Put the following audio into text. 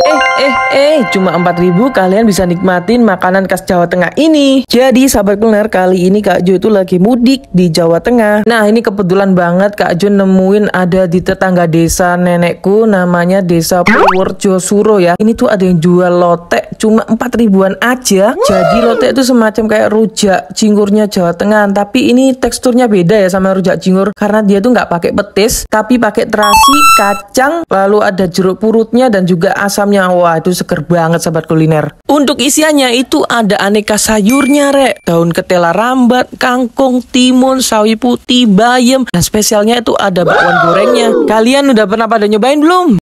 Eh, eh, eh, cuma 4000 kalian bisa nikmatin makanan khas Jawa Tengah ini. Jadi sahabat kuliner kali ini Kak Jo itu lagi mudik di Jawa Tengah. Nah ini kebetulan banget Kak Jo nemuin ada di tetangga desa nenekku namanya Desa Purworejo Suro ya. Ini tuh ada yang jual lotek cuma 4000 ribuan aja. Jadi lotek itu semacam kayak rujak cingurnya Jawa Tengah. Tapi ini teksturnya beda ya sama rujak cingur karena dia tuh nggak pakai petis tapi pakai terasi, kacang, lalu ada jeruk purutnya dan juga asam dalamnya. Wah, itu seger banget sahabat kuliner. Untuk isiannya itu ada aneka sayurnya, Rek. Daun ketela rambat, kangkung, timun, sawi putih, bayam, dan nah, spesialnya itu ada bakwan gorengnya. Kalian udah pernah pada nyobain belum?